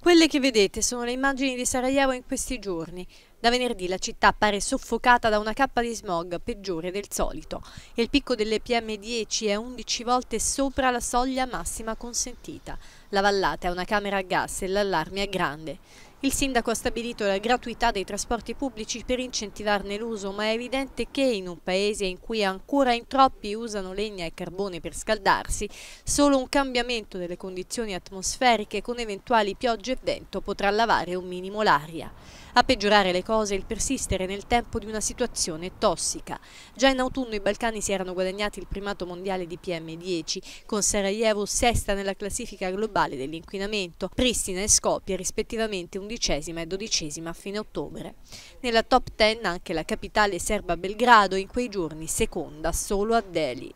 Quelle che vedete sono le immagini di Sarajevo in questi giorni. Da venerdì la città appare soffocata da una cappa di smog peggiore del solito e il picco delle PM10 è 11 volte sopra la soglia massima consentita. La vallata è una camera a gas e l'allarme è grande. Il sindaco ha stabilito la gratuità dei trasporti pubblici per incentivarne l'uso, ma è evidente che in un paese in cui ancora in troppi usano legna e carbone per scaldarsi, solo un cambiamento delle condizioni atmosferiche con eventuali piogge e vento potrà lavare un minimo l'aria. A peggiorare le cose il persistere nel tempo di una situazione tossica. Già in autunno i Balcani si erano guadagnati il primato mondiale di PM10, con Sarajevo sesta nella classifica globale dell'inquinamento, Pristina e Skopje rispettivamente undicesima e dodicesima a fine ottobre. Nella top ten anche la capitale serba Belgrado, in quei giorni seconda solo a Delhi.